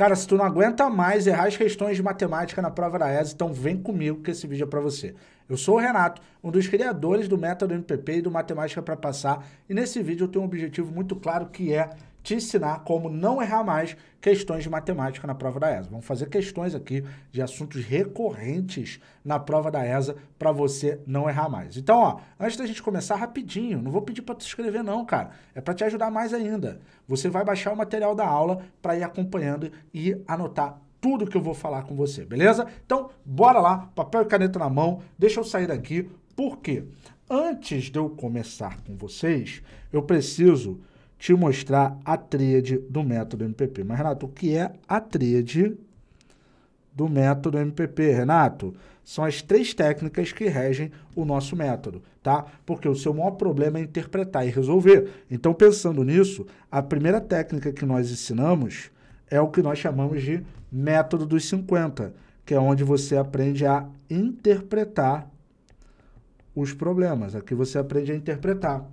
Cara, se tu não aguenta mais errar as questões de matemática na prova da ESA, então vem comigo que esse vídeo é para você. Eu sou o Renato, um dos criadores do método MPP e do Matemática para Passar, e nesse vídeo eu tenho um objetivo muito claro que é te ensinar como não errar mais questões de matemática na prova da ESA. Vamos fazer questões aqui de assuntos recorrentes na prova da ESA para você não errar mais. Então, ó, antes da gente começar rapidinho, não vou pedir para te inscrever não, cara. É para te ajudar mais ainda. Você vai baixar o material da aula para ir acompanhando e anotar tudo que eu vou falar com você, beleza? Então, bora lá, papel e caneta na mão. Deixa eu sair daqui. Por quê? Antes de eu começar com vocês, eu preciso te mostrar a tríade do método MPP. Mas, Renato, o que é a tríade do método MPP, Renato? São as três técnicas que regem o nosso método, tá? Porque o seu maior problema é interpretar e resolver. Então, pensando nisso, a primeira técnica que nós ensinamos é o que nós chamamos de método dos 50, que é onde você aprende a interpretar os problemas. Aqui você aprende a interpretar.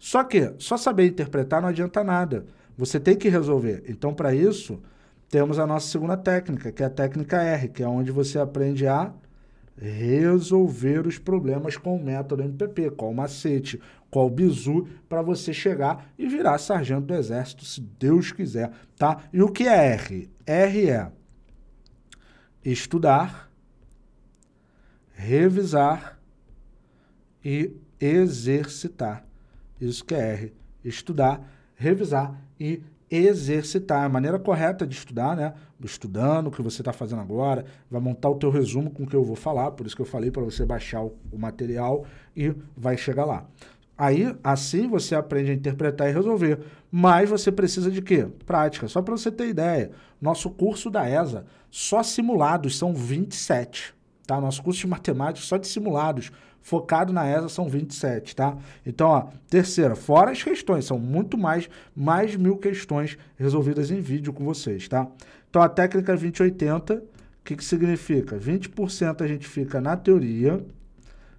Só que só saber interpretar não adianta nada. Você tem que resolver. Então, para isso, temos a nossa segunda técnica, que é a técnica R, que é onde você aprende a resolver os problemas com o método MPP, com o macete, com o bizu, para você chegar e virar sargento do exército, se Deus quiser, tá? E o que é R? R é estudar, revisar e exercitar isso que é R, estudar, revisar e exercitar. A maneira correta de estudar, né? Estudando o que você está fazendo agora, vai montar o teu resumo com o que eu vou falar, por isso que eu falei para você baixar o, o material e vai chegar lá. Aí, assim você aprende a interpretar e resolver. Mas você precisa de quê? Prática. Só para você ter ideia, nosso curso da ESA, só simulados são 27. Tá? Nosso curso de matemática, só de simulados, focado na ESA são 27, tá? Então, ó, terceira, fora as questões, são muito mais, mais mil questões resolvidas em vídeo com vocês, tá? Então, a técnica 2080, o que, que significa? 20% a gente fica na teoria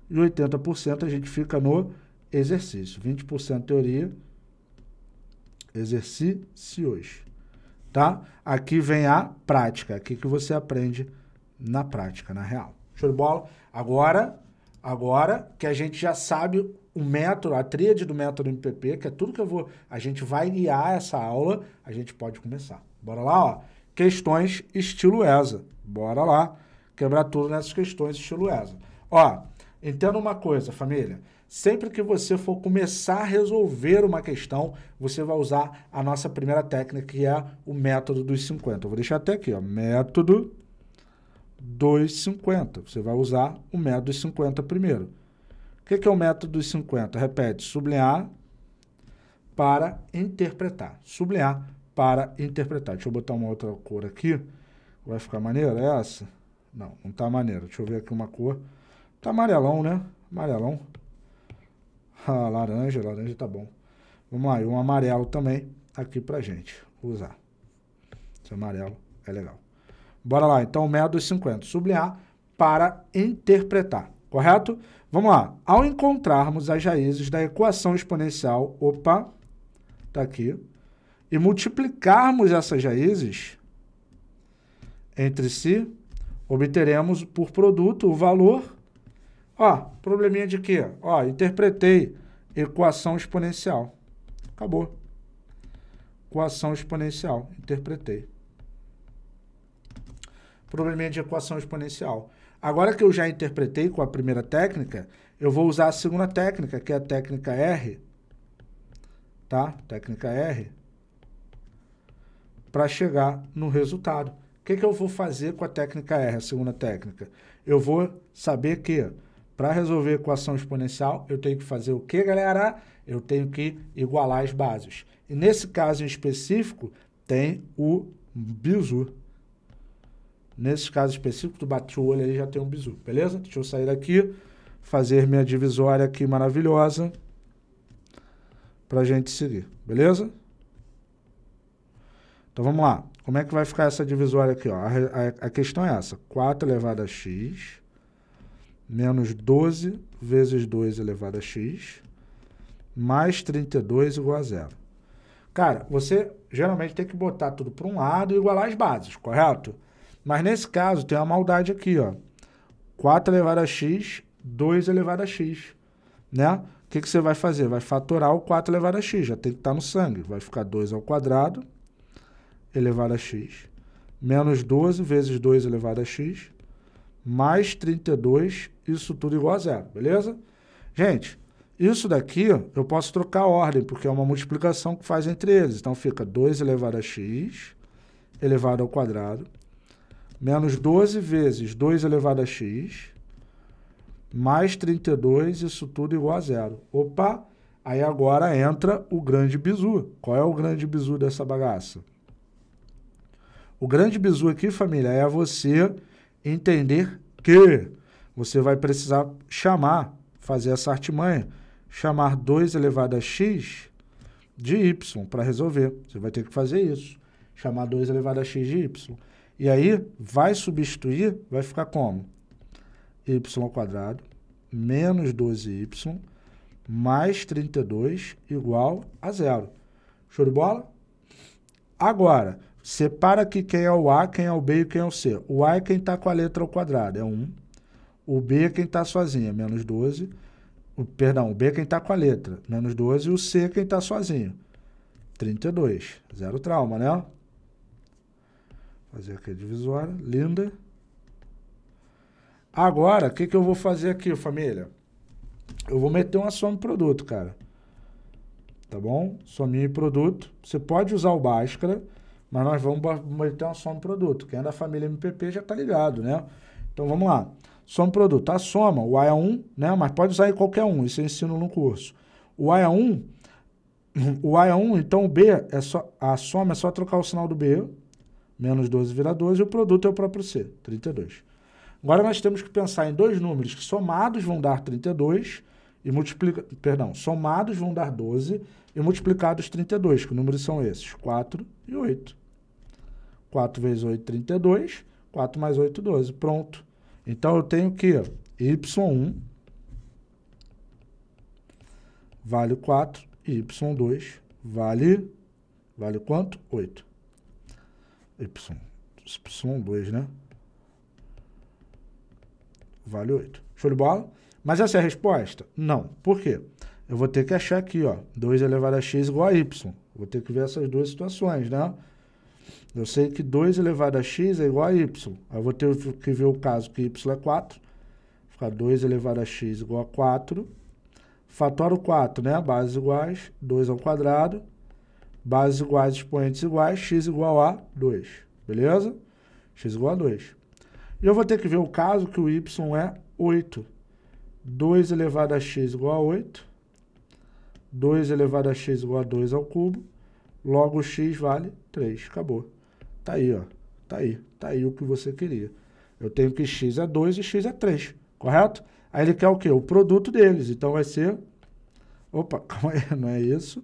e 80% a gente fica no exercício. 20% teoria, exercícios, tá? Aqui vem a prática, aqui que você aprende na prática, na real. Show de bola? Agora, Agora que a gente já sabe o método, a tríade do método MPP, que é tudo que eu vou, a gente vai guiar essa aula, a gente pode começar. Bora lá, ó. Questões estilo ESA. Bora lá. Quebrar tudo nessas questões estilo ESA. Ó, entenda uma coisa, família. Sempre que você for começar a resolver uma questão, você vai usar a nossa primeira técnica, que é o método dos 50. Eu vou deixar até aqui, ó. Método 2,50. Você vai usar o método dos 50 primeiro. O que, é o método dos 50? Repete, sublinhar para interpretar. Sublinhar para interpretar. Deixa eu botar uma outra cor aqui. Vai ficar maneiro essa? Não, não tá maneiro. Deixa eu ver aqui uma cor. Tá amarelão, né? Amarelão. Ah, laranja, laranja tá bom. Vamos lá, e um amarelo também aqui pra gente usar. Esse amarelo é legal. Bora lá, então, o método 50, sublinhar para interpretar, correto? Vamos lá, ao encontrarmos as raízes da equação exponencial, opa, tá aqui, e multiplicarmos essas raízes entre si, obteremos por produto o valor, ó, probleminha de quê? Ó, interpretei equação exponencial, acabou. Equação exponencial, interpretei probleminha de equação exponencial. Agora que eu já interpretei com a primeira técnica, eu vou usar a segunda técnica, que é a técnica R, tá? Técnica R, para chegar no resultado. O que, que eu vou fazer com a técnica R, a segunda técnica? Eu vou saber que para resolver a equação exponencial, eu tenho que fazer o que, galera? Eu tenho que igualar as bases. E nesse caso em específico, tem o bizu. Nesse caso específico, tu bate o olho aí já tem um bizu, beleza? Deixa eu sair daqui, fazer minha divisória aqui maravilhosa para a gente seguir, beleza? Então vamos lá. Como é que vai ficar essa divisória aqui? Ó? A, a, a questão é essa. 4 elevado a x menos 12 vezes 2 elevado a x mais 32 igual a zero. Cara, você geralmente tem que botar tudo para um lado e igualar as bases, correto? Correto? Mas nesse caso, tem uma maldade aqui, ó. 4 elevado a x, 2 elevado a x, né? O que, que você vai fazer? Vai fatorar o 4 elevado a x, já tem que estar tá no sangue. Vai ficar 2 ao quadrado elevado a x, menos 12 vezes 2 elevado a x, mais 32, isso tudo igual a zero, beleza? Gente, isso daqui eu posso trocar a ordem, porque é uma multiplicação que faz entre eles. Então fica 2 elevado a x elevado ao quadrado menos 12 vezes 2 elevado a x, mais 32, isso tudo igual a zero. Opa, aí agora entra o grande bizu. Qual é o grande bizu dessa bagaça? O grande bizu aqui, família, é você entender que você vai precisar chamar, fazer essa artimanha, chamar 2 elevado a x de y para resolver. Você vai ter que fazer isso, chamar 2 elevado a x de y. E aí, vai substituir, vai ficar como? y quadrado menos 12y mais 32 igual a zero. Show de bola? Agora, separa aqui quem é o A, quem é o B e quem é o C. O A é quem está com a letra ao quadrado, é 1. O B é quem está sozinho, é menos 12. O, perdão, o B é quem está com a letra, menos 12. E o C é quem está sozinho, 32. Zero trauma, né? Fazer aqui a divisória, linda. Agora, o que, que eu vou fazer aqui, família? Eu vou meter uma soma produto, cara. Tá bom? Sominha e produto. Você pode usar o Bhaskara, mas nós vamos meter uma soma produto. Quem é da família MPP já tá ligado, né? Então vamos lá. Soma produto. A tá, soma, o A é 1, né? Mas pode usar em qualquer um, isso eu ensino no curso. O A é 1, o A é 1, então o B é só. A soma é só trocar o sinal do B Menos 12 vira 12 e o produto é o próprio C, 32. Agora nós temos que pensar em dois números que somados vão dar 32 e multiplica, perdão, somados vão dar 12 e multiplicados 32, que números são esses? 4 e 8. 4 vezes 8, 32. 4 mais 8, 12. Pronto. Então eu tenho que y1 vale 4 e y2 vale vale quanto? 8. Y, Y2, né? Vale 8. Show de bola? Mas essa é a resposta? Não. Por quê? Eu vou ter que achar aqui, ó, 2 elevado a x igual a y. Vou ter que ver essas duas situações, né? Eu sei que 2 elevado a x é igual a y. Aí Eu vou ter que ver o caso que y é 4. Ficar 2 elevado a x igual a 4. Fatório 4, né? Bases iguais, 2 ao quadrado bases iguais, expoentes iguais, x igual a 2. Beleza? x igual a 2. E eu vou ter que ver o caso que o y é 8. 2 elevado a x igual a 8. 2 elevado a x igual a 2 ao cubo. Logo, x vale 3. Acabou. Tá aí, ó. Tá aí. Tá aí o que você queria. Eu tenho que x é 2 e x é 3. Correto? Aí ele quer o quê? O produto deles. Então vai ser... Opa, calma aí, não é isso.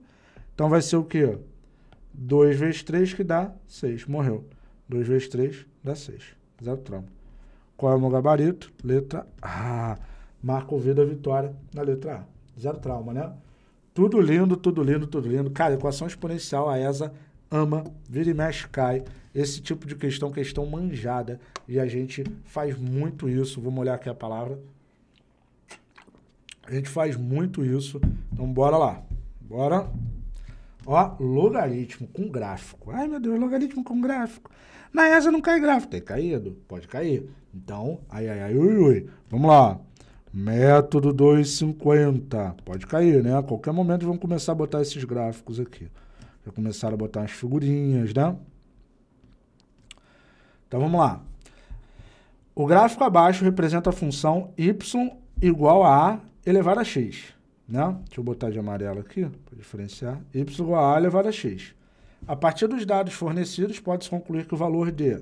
Então vai ser o quê? 2 vezes 3 que dá 6. Morreu. 2 vezes 3 dá 6. Zero trauma. Qual é o meu gabarito? Letra A. Marco Vida V da vitória na letra A. Zero trauma, né? Tudo lindo, tudo lindo, tudo lindo. Cara, equação exponencial, a ESA ama, vira e mexe, cai. Esse tipo de questão, questão manjada. E a gente faz muito isso. Vamos olhar aqui a palavra. A gente faz muito isso. Então, bora lá. Bora. Ó, logaritmo com gráfico. Ai, meu Deus, logaritmo com gráfico. Na ESA não cai gráfico. Tem caído? Pode cair. Então, ai, ai, ai, ui, ui. Vamos lá. Método 250. Pode cair, né? A qualquer momento vão começar a botar esses gráficos aqui. Já começaram a botar as figurinhas, né? Então vamos lá. O gráfico abaixo representa a função y igual a a elevado a x né? Deixa eu botar de amarelo aqui, para diferenciar. Y igual a elevado a x. A partir dos dados fornecidos, pode-se concluir que o valor de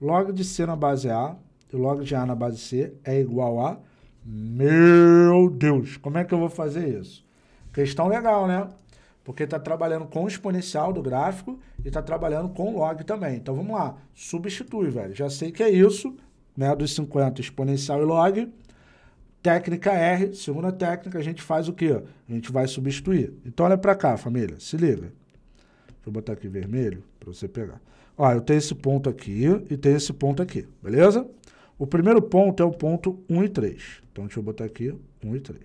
log de C na base A e log de A na base C é igual a... Meu Deus, como é que eu vou fazer isso? Questão legal, né? Porque está trabalhando com o exponencial do gráfico e está trabalhando com o log também. Então vamos lá, substitui, velho. Já sei que é isso, né? Dos 50 exponencial e log Técnica R, segunda técnica, a gente faz o quê? A gente vai substituir. Então olha para cá, família, se liga. Deixa eu botar aqui vermelho para você pegar. Ó, eu tenho esse ponto aqui e tenho esse ponto aqui, beleza? O primeiro ponto é o ponto 1 e 3. Então deixa eu botar aqui 1 e 3.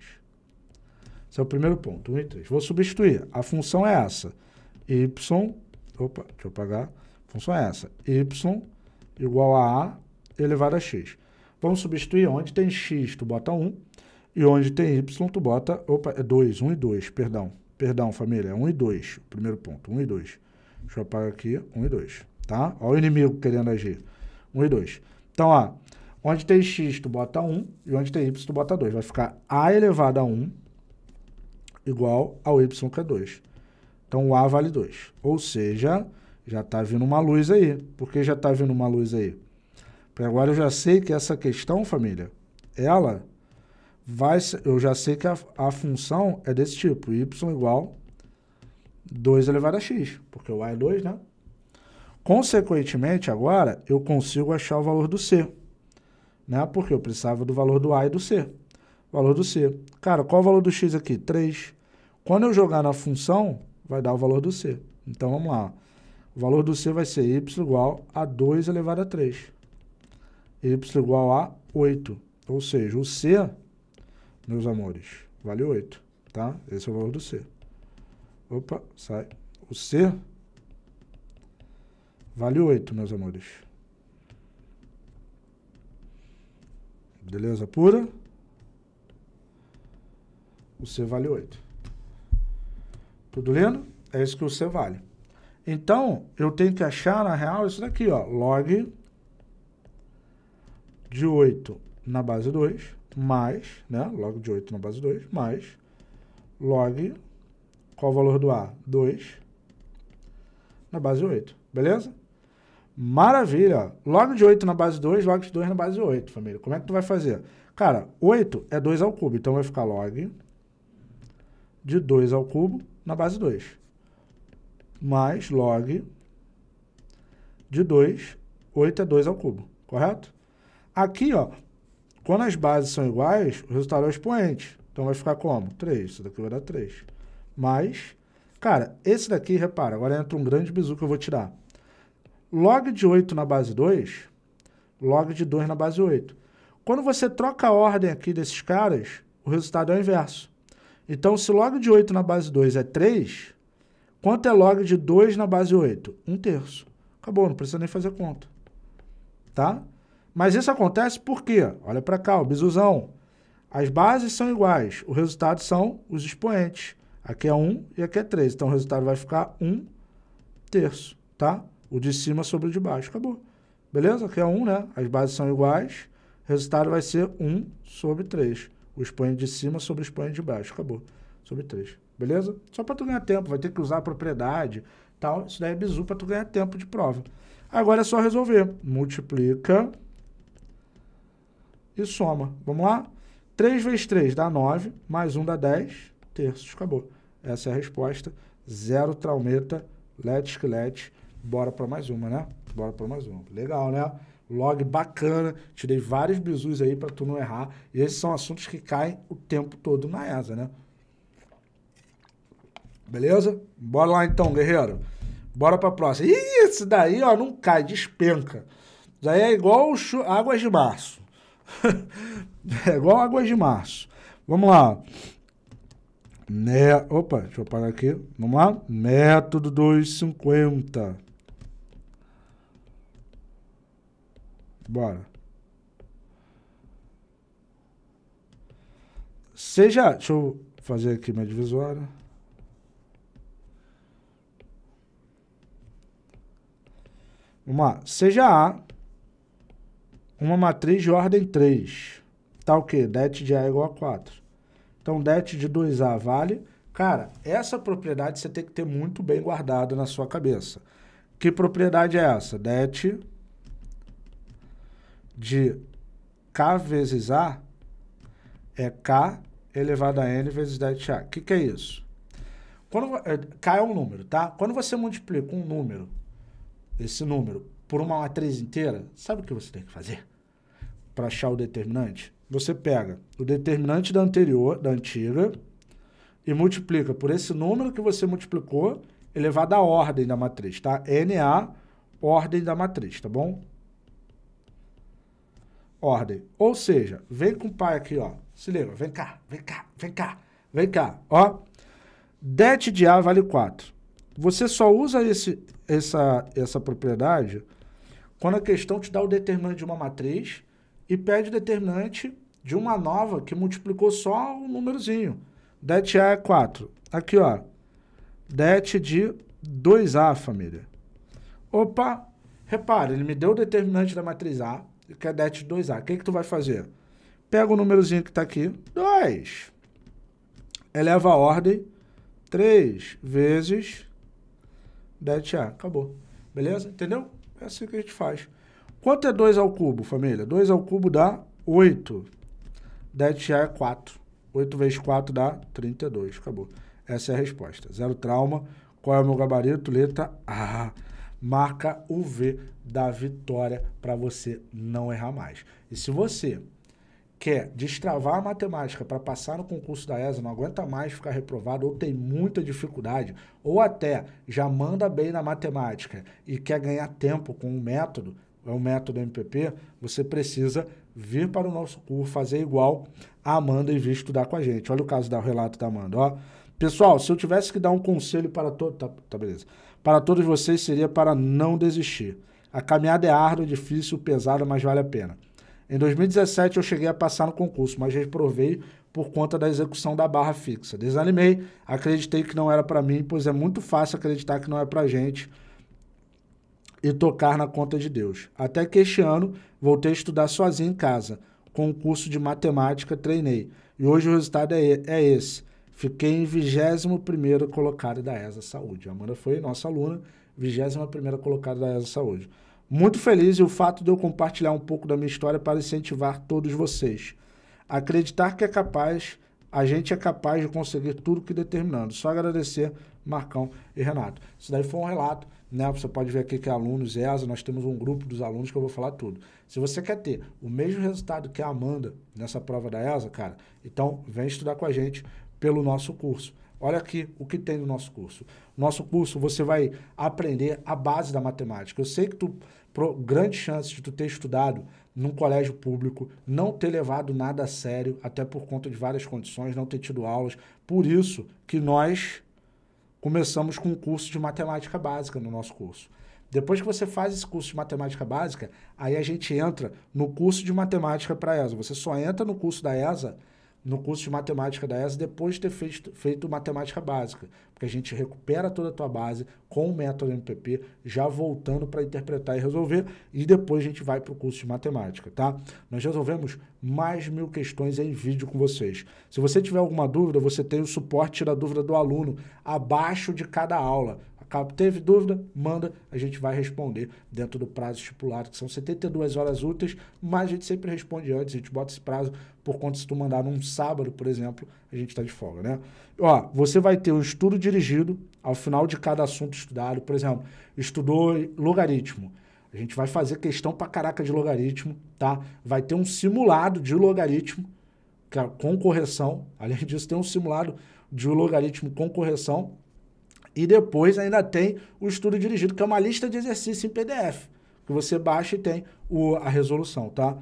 Esse é o primeiro ponto, 1 e 3. Vou substituir. A função é essa. Y, opa, deixa eu apagar. A função é essa. Y igual a A elevado a X. Vamos substituir onde tem x, tu bota 1, e onde tem y, tu bota, opa, é 2, 1 e 2, perdão. Perdão, família, é 1 e 2, o primeiro ponto, 1 e 2. Deixa eu apagar aqui, 1 e 2, tá? Ó o inimigo querendo agir, 1 e 2. Então, ó, onde tem x, tu bota 1, e onde tem y, tu bota 2. Vai ficar a elevado a 1 igual ao y, que é 2. Então, o a vale 2. Ou seja, já está vindo uma luz aí. Por que já está vindo uma luz aí? Agora eu já sei que essa questão, família, ela vai. Eu já sei que a, a função é desse tipo, y igual 2 elevado a x, porque o a é 2, né? Consequentemente, agora, eu consigo achar o valor do C. Né? Porque eu precisava do valor do A e do C. Valor do C. Cara, qual o valor do X aqui? 3. Quando eu jogar na função, vai dar o valor do C. Então, vamos lá. O valor do C vai ser y igual a 2 elevado a 3 y igual a 8. Ou seja, o C, meus amores, vale 8, tá? Esse é o valor do C. Opa, sai. O C vale 8, meus amores. Beleza pura? O C vale 8. Tudo lendo? É isso que o C vale. Então, eu tenho que achar, na real, isso daqui, ó. Log de 8 na base 2, mais, né, log de 8 na base 2, mais log, qual o valor do A? 2 na base 8, beleza? Maravilha! Log de 8 na base 2, log de 2 na base 8, família. Como é que tu vai fazer? Cara, 8 é 2 ao cubo, então vai ficar log de 2 ao cubo na base 2. Mais log de 2, 8 é 2 ao cubo, correto? Aqui, ó, quando as bases são iguais, o resultado é o expoente. Então vai ficar como? 3. Isso daqui vai dar 3. Mais... cara, esse daqui, repara, agora entra um grande bizu que eu vou tirar. Log de 8 na base 2, log de 2 na base 8. Quando você troca a ordem aqui desses caras, o resultado é o inverso. Então, se log de 8 na base 2 é 3, quanto é log de 2 na base 8? 1 terço. Acabou, não precisa nem fazer conta. Tá? Mas isso acontece por quê? Olha para cá, o bisuzão. As bases são iguais, o resultado são os expoentes. Aqui é 1 e aqui é 3. Então, o resultado vai ficar 1 terço, tá? O de cima sobre o de baixo. Acabou. Beleza? Aqui é 1, né? As bases são iguais. O resultado vai ser 1 sobre 3. O expoente de cima sobre o expoente de baixo. Acabou. Sobre 3. Beleza? Só para tu ganhar tempo. Vai ter que usar a propriedade tal. Isso daí é bizu para tu ganhar tempo de prova. Agora é só resolver. Multiplica e soma. Vamos lá? 3 vezes 3 dá 9, mais 1 dá 10, terços, acabou. Essa é a resposta. Zero traumeta, let que Bora para mais uma, né? Bora para mais uma. Legal, né? Log bacana. Tirei vários bizus aí para tu não errar. E esses são assuntos que caem o tempo todo na ESA, né? Beleza? Bora lá então, guerreiro. Bora para próxima. Ih, esse daí, ó, não cai, despenca. Daí é igual águas de março. é igual água de março. Vamos lá. Né, Opa, deixa eu parar aqui. Vamos lá. Método 250. Bora. Seja. Deixa eu fazer aqui minha divisória. Vamos lá. Seja A uma matriz de ordem 3. Tá o quê? Det de A é igual a 4. Então, det de 2A vale... Cara, essa propriedade você tem que ter muito bem guardada na sua cabeça. Que propriedade é essa? Det de K vezes A é K elevado a N vezes det A. O que, que é isso? Quando, é, K é um número, tá? Quando você multiplica um número, esse número, por uma matriz inteira, sabe o que você tem que fazer para achar o determinante? Você pega o determinante da anterior, da antiga, e multiplica por esse número que você multiplicou, elevado à ordem da matriz, tá? NA, ordem da matriz, tá bom? Ordem. Ou seja, vem com o pai aqui, ó. Se liga, vem cá, vem cá, vem cá, vem cá, ó. Det de A vale 4. Você só usa esse, essa, essa propriedade quando a questão te dá o determinante de uma matriz e pede o determinante de uma nova que multiplicou só um númerozinho. Det A é 4. Aqui, ó. Det de 2A, família. Opa! Repare, ele me deu o determinante da matriz A, que é det de 2A. O que, que tu vai fazer? Pega o númerozinho que está aqui, 2. Eleva a ordem 3 vezes det A. É. Acabou. Beleza? Entendeu? É assim que a gente faz. Quanto é 2 ao cubo, família? 2 ao cubo dá 8. 10 é 4. 8 vezes 4 dá 32. Acabou. Essa é a resposta. Zero trauma. Qual é o meu gabarito? Letra A. Marca o V da vitória para você não errar mais. E se você quer é destravar a matemática para passar no concurso da ESA, não aguenta mais ficar reprovado ou tem muita dificuldade, ou até já manda bem na matemática e quer ganhar tempo com o método, é um método MPP, você precisa vir para o nosso curso, fazer igual a Amanda e vir estudar com a gente. Olha o caso da relato da Amanda, ó. Pessoal, se eu tivesse que dar um conselho para todos, tá, tá beleza. Para todos vocês seria para não desistir. A caminhada é árdua, difícil, pesada, mas vale a pena. Em 2017 eu cheguei a passar no concurso, mas reprovei por conta da execução da barra fixa. Desanimei, acreditei que não era para mim, pois é muito fácil acreditar que não é para gente e tocar na conta de Deus. Até que este ano voltei a estudar sozinho em casa. Com um curso de matemática treinei. E hoje o resultado é, é esse. Fiquei em 21º colocado da ESA Saúde. A Amanda foi nossa aluna, 21 colocada da ESA Saúde. Muito feliz e o fato de eu compartilhar um pouco da minha história para incentivar todos vocês. Acreditar que é capaz, a gente é capaz de conseguir tudo que determinando. Só agradecer Marcão e Renato. Isso daí foi um relato, né? Você pode ver aqui que é alunos ESA, nós temos um grupo dos alunos que eu vou falar tudo. Se você quer ter o mesmo resultado que a Amanda nessa prova da ESA, cara, então vem estudar com a gente pelo nosso curso. Olha aqui o que tem no nosso curso. Nosso curso você vai aprender a base da matemática. Eu sei que tu pro, grande chance de tu ter estudado num colégio público, não ter levado nada a sério, até por conta de várias condições, não ter tido aulas. Por isso que nós começamos com um curso de matemática básica no nosso curso. Depois que você faz esse curso de matemática básica, aí a gente entra no curso de matemática para ESA. Você só entra no curso da ESA no curso de matemática da ESA depois de ter feito, feito matemática básica, porque a gente recupera toda a tua base com o método MPP, já voltando para interpretar e resolver, e depois a gente vai para o curso de matemática, tá? Nós resolvemos mais mil questões em vídeo com vocês. Se você tiver alguma dúvida, você tem o suporte da dúvida do aluno abaixo de cada aula. Acaba, teve dúvida? Manda, a gente vai responder dentro do prazo estipulado, que são 72 horas úteis, mas a gente sempre responde antes, a gente bota esse prazo por conta se tu mandar num sábado, por exemplo, a gente está de folga, né? Ó, você vai ter o um estudo dirigido ao final de cada assunto estudado, por exemplo, estudou logaritmo. A gente vai fazer questão pra caraca de logaritmo, tá? Vai ter um simulado de logaritmo é com correção. Além disso, tem um simulado de logaritmo com correção e depois ainda tem o estudo dirigido, que é uma lista de exercícios em PDF, que você baixa e tem o, a resolução, tá?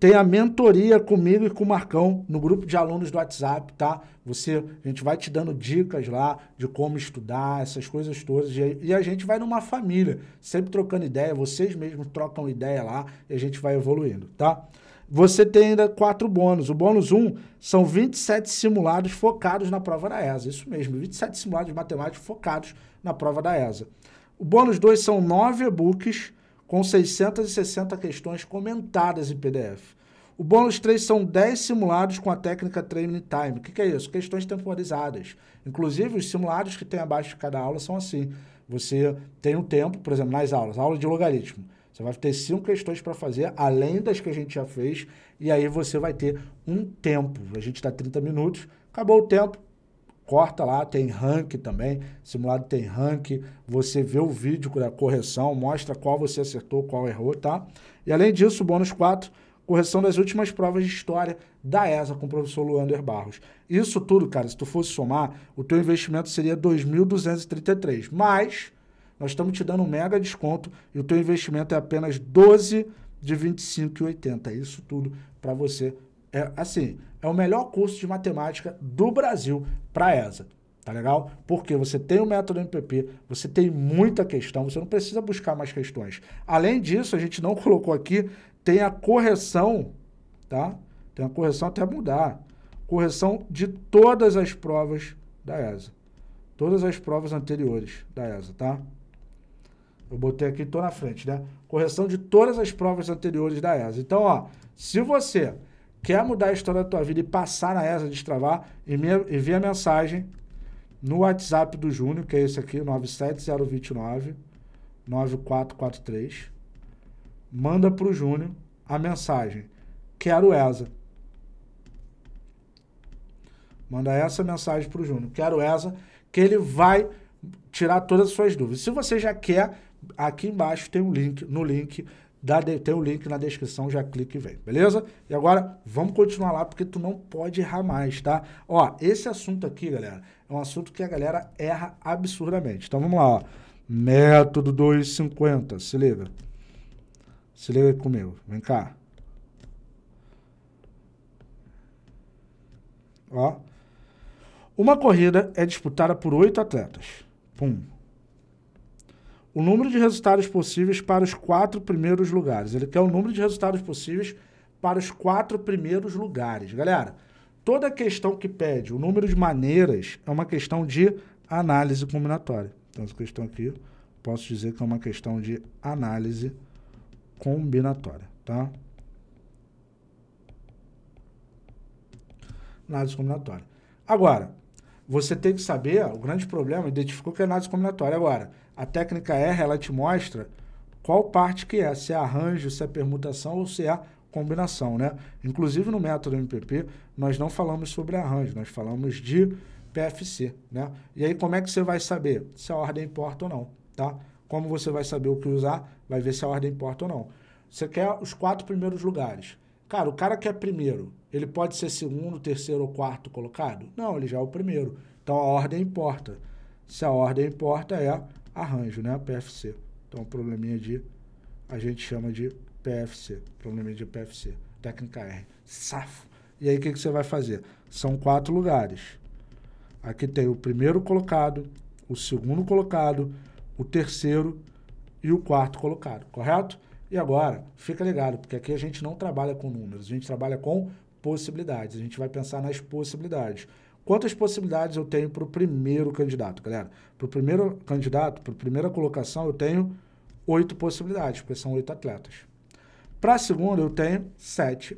Tem a mentoria comigo e com o Marcão no grupo de alunos do WhatsApp, tá? Você, a gente vai te dando dicas lá de como estudar, essas coisas todas. E, e a gente vai numa família, sempre trocando ideia, vocês mesmos trocam ideia lá e a gente vai evoluindo, tá? você tem ainda quatro bônus. O bônus 1 um são 27 simulados focados na prova da ESA. Isso mesmo, 27 simulados de matemática focados na prova da ESA. O bônus 2 são 9 e-books com 660 questões comentadas em PDF. O bônus 3 são 10 simulados com a técnica Training Time. O que, que é isso? Questões temporizadas. Inclusive, os simulados que tem abaixo de cada aula são assim. Você tem um tempo, por exemplo, nas aulas, aula de logaritmo. Você vai ter cinco questões para fazer, além das que a gente já fez, e aí você vai ter um tempo. A gente está 30 minutos, acabou o tempo, corta lá, tem rank também, simulado tem rank, você vê o vídeo da correção, mostra qual você acertou, qual errou, tá? E além disso, bônus 4, correção das últimas provas de história da ESA com o professor Luander Barros. Isso tudo, cara, se tu fosse somar, o teu investimento seria 2.233, mas nós estamos te dando um mega desconto e o teu investimento é apenas 12 de 25,80. Isso tudo para você. É assim, é o melhor curso de matemática do Brasil para ESA. Tá legal? Porque você tem o método MPP, você tem muita questão, você não precisa buscar mais questões. Além disso, a gente não colocou aqui, tem a correção, tá? Tem a correção até mudar. Correção de todas as provas da ESA. Todas as provas anteriores da ESA, tá? Eu botei aqui, estou na frente, né? Correção de todas as provas anteriores da ESA. Então, ó, se você quer mudar a história da tua vida e passar na ESA, destravar, envia a mensagem no WhatsApp do Júnior, que é esse aqui, 97029 9443. Manda para o Júnior a mensagem. Quero ESA. Manda essa mensagem para o Júnior. Quero ESA, que ele vai tirar todas as suas dúvidas. Se você já quer Aqui embaixo tem um link, no link, da, tem o um link na descrição, já clique e vem, beleza? E agora, vamos continuar lá, porque tu não pode errar mais, tá? Ó, esse assunto aqui, galera, é um assunto que a galera erra absurdamente. Então, vamos lá, ó. Método 250, se liga. Se liga comigo, vem cá. Ó. Uma corrida é disputada por oito atletas. Pum o número de resultados possíveis para os quatro primeiros lugares. Ele quer o número de resultados possíveis para os quatro primeiros lugares. Galera, toda questão que pede o número de maneiras é uma questão de análise combinatória. Então, essa questão aqui, posso dizer que é uma questão de análise combinatória, tá? Análise combinatória. Agora, você tem que saber, o grande problema, identificou que é análise combinatória. Agora, a técnica R, ela te mostra qual parte que é, se é arranjo, se é permutação ou se é combinação, né? Inclusive no método MPP, nós não falamos sobre arranjo, nós falamos de PFC, né? E aí como é que você vai saber se a ordem importa ou não, tá? Como você vai saber o que usar, vai ver se a ordem importa ou não. Você quer os quatro primeiros lugares. Cara, o cara que é primeiro, ele pode ser segundo, terceiro ou quarto colocado? Não, ele já é o primeiro. Então a ordem importa. Se a ordem importa, é arranjo, né? PFC. Então, probleminha de. A gente chama de PFC. Probleminha de PFC. Técnica R. Safo. E aí, o que, que você vai fazer? São quatro lugares. Aqui tem o primeiro colocado, o segundo colocado, o terceiro e o quarto colocado, correto? E agora, fica ligado, porque aqui a gente não trabalha com números, a gente trabalha com possibilidades. A gente vai pensar nas possibilidades. Quantas possibilidades eu tenho para o primeiro candidato, galera? Para o primeiro candidato, para a primeira colocação, eu tenho oito possibilidades, porque são oito atletas. Para a segunda, eu tenho sete.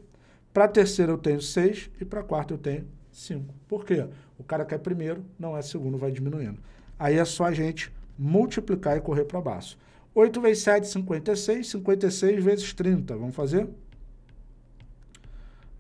Para a terceira, eu tenho seis. E para a quarta, eu tenho cinco. Por quê? O cara que é primeiro, não é segundo, vai diminuindo. Aí é só a gente multiplicar e correr para baixo. 8 vezes 7, 56. 56 vezes 30. Vamos fazer?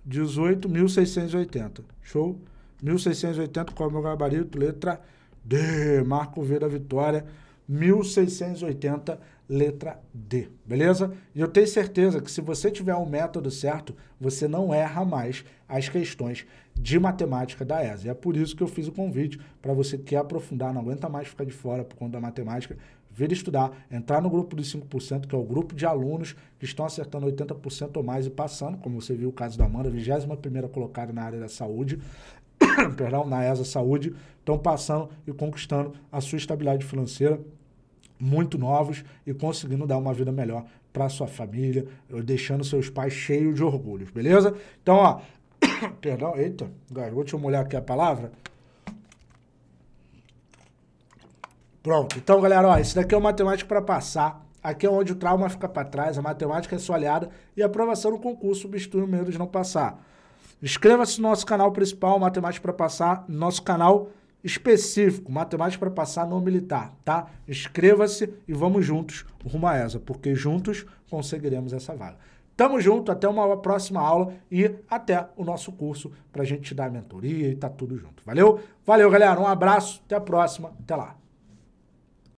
18.680. Show? 1680, qual é o meu gabarito? Letra D. Marco V da Vitória, 1680, letra D. Beleza? E eu tenho certeza que se você tiver um método certo, você não erra mais as questões de matemática da ESA. E é por isso que eu fiz o convite para você que quer aprofundar, não aguenta mais ficar de fora por conta da matemática, vir estudar, entrar no grupo dos 5%, que é o grupo de alunos que estão acertando 80% ou mais e passando, como você viu o caso da Amanda, 21ª colocada na área da saúde. perdão, na ESA Saúde, estão passando e conquistando a sua estabilidade financeira muito novos e conseguindo dar uma vida melhor para sua família, deixando seus pais cheios de orgulhos, beleza? Então, ó, perdão, eita, garoto, deixa eu molhar aqui a palavra. Pronto, então galera, ó, isso daqui é o matemática para passar. Aqui é onde o trauma fica para trás, a matemática é sua aliada e a aprovação no concurso substitui o medo de não passar. Inscreva-se no nosso canal principal, Matemática para Passar, nosso canal específico, Matemática para Passar no Militar, tá? Inscreva-se e vamos juntos rumo a essa, porque juntos conseguiremos essa vaga. Tamo junto, até uma próxima aula e até o nosso curso para a gente te dar mentoria e tá tudo junto. Valeu? Valeu, galera. Um abraço, até a próxima, até lá.